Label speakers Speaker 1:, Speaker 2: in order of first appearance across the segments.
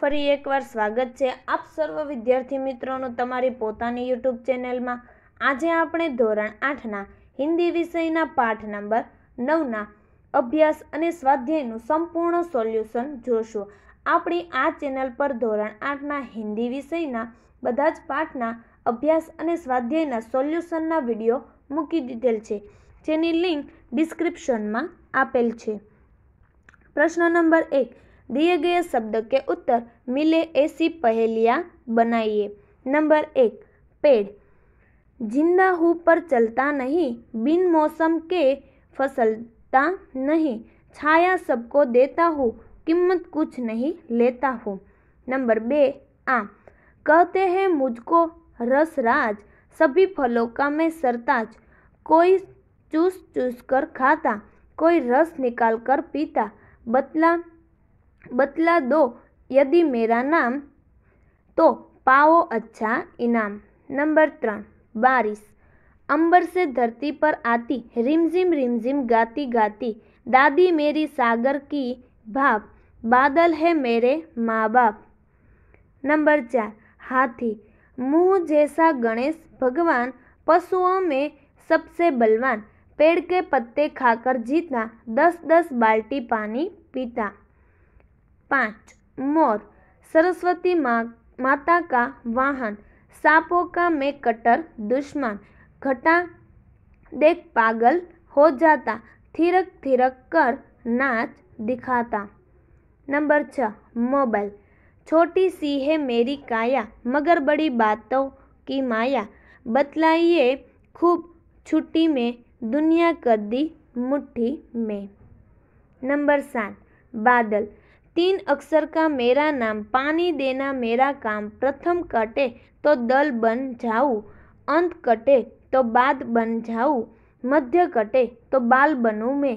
Speaker 1: ફરી એકવાર સ્વાગત છે આપ સર્વ વિદ્યાર્થી મિત્રોનું તમારી પોતાની યુટ્યુબ ચેનલમાં આજે આપણે ધોરણ આઠના હિન્દી વિષયના પાઠ નંબર નવના અભ્યાસ અને સ્વાધ્યાયનું સંપૂર્ણ સોલ્યુશન જોશું આપણી આ ચેનલ પર ધોરણ આઠના હિન્દી વિષયના બધા જ પાઠના અભ્યાસ અને સ્વાધ્યાયના સોલ્યુશનના વિડીયો મૂકી દીધેલ છે જેની લિંક ડિસ્ક્રિપ્શનમાં આપેલ છે પ્રશ્ન નંબર એક दिए गए शब्द के उत्तर मिले ऐसी पहेलियाँ बनाइए नंबर एक पेड़ जिंदा हूँ पर चलता नहीं बिन मौसम के फसलता नहीं छाया सबको देता हूँ कीमत कुछ नहीं लेता हूँ नंबर बे आम कहते हैं मुझको रसराज सभी फलों का मैं सरताज कोई चूस चूस कर खाता कोई रस निकाल कर पीता बतला बतला दो यदि मेरा नाम तो पाओ अच्छा इनाम नंबर त्र बारिश अंबर से धरती पर आती रिमझिम रिमझिम गाती गाती दादी मेरी सागर की भाप बादल है मेरे माँ बाप नंबर चार हाथी मुंह जैसा गणेश भगवान पशुओं में सबसे बलवान पेड़ के पत्ते खाकर जीता दस दस बाल्टी पानी पीता पाँच मोर सरस्वती मा, माता का वाहन सांपों का मैं कटर दुश्मन घटा देख पागल हो जाता थिरक थिरक कर नाच दिखाता नंबर छ मोबाइल छोटी सी है मेरी काया मगर बड़ी बातों की माया बतलाइए खूब छुट्टी में दुनिया कर दी मुट्ठी में नंबर सात बादल तीन अक्षर का मेरा नाम पानी देना मेरा काम प्रथम कटे तो दल बन जाऊँ अंत कटे तो बाद बन जाऊँ मध्य कटे तो बाल बनूँ मैं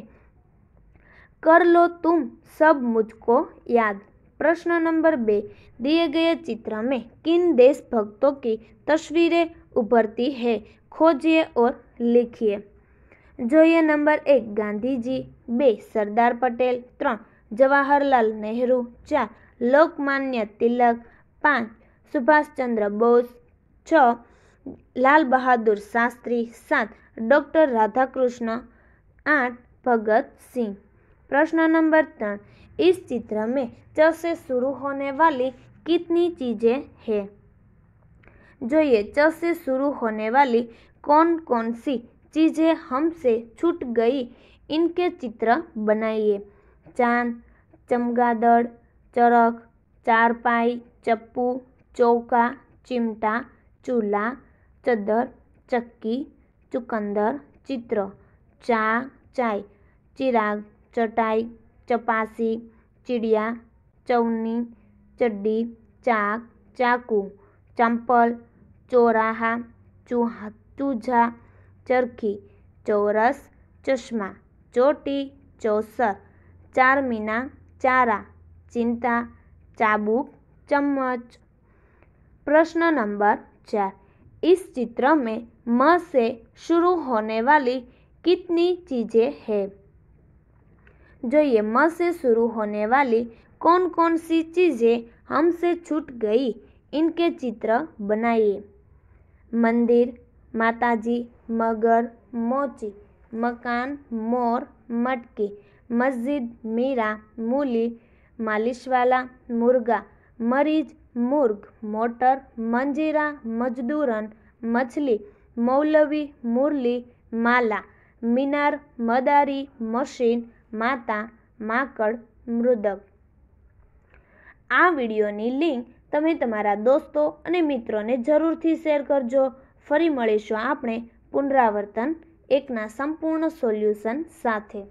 Speaker 1: कर लो तुम सब मुझको याद प्रश्न नंबर बे दिए गए चित्र में किन देशभक्तों की तस्वीरें उभरती है खोजिए और लिखिए नंबर एक गांधी जी बे सरदार पटेल ત્રણ जवाहरलाल नेहरू चार लोकमान्य तिलक તિલક सुभाष चंद्र बोस छ लाल बहादुर शास्त्री सात डॉक्टर राधाकृष्ण आठ भगत सिंह प्रश्न नंबर तीन इस चित्र में च से शुरू होने वाली कितनी चीज़ें हैं जो ये च से शुरू होने वाली कौन कौन सी चीज़ें हमसे छूट गई इनके चित्र बनाइए चांद चमगादड़ चरख चारपाई चप्पू चौका चिमटा चूल्हा चद्दर चक्की चुकंदर चित्र चा चाय चिराग चटाई चपासी चिड़िया चौनी चड्डी चाक चाकू चंपल चौराहा चूहा चूझा चरखी चौरस चश्मा चोटी चौसर मीना चारा चिंता चाबुक चम्मच प्रश्न नंबर चार इस चित्र में म से शुरू होने वाली कितनी चीज़ें हैं जो ये म से शुरू होने वाली कौन कौन सी चीज़ें हमसे छूट गई इनके चित्र बनाइए मंदिर माताजी मगर मोची मकान मोर मटकी મસ્જિદ મીરા મૂલી માલિશવાલા મુર્ગા મરીજ મુર્ગ મોટર મંજીરા મજદૂરન મછલી મૌલવી મુરલી માલા મિનાર મદારી મશીન માતા માકડ મૃદક આ વિડીયોની લિંક તમે તમારા દોસ્તો અને મિત્રોને જરૂરથી શેર કરજો ફરી મળીશું આપણે પુનરાવર્તન એકના સંપૂર્ણ સોલ્યુશન સાથે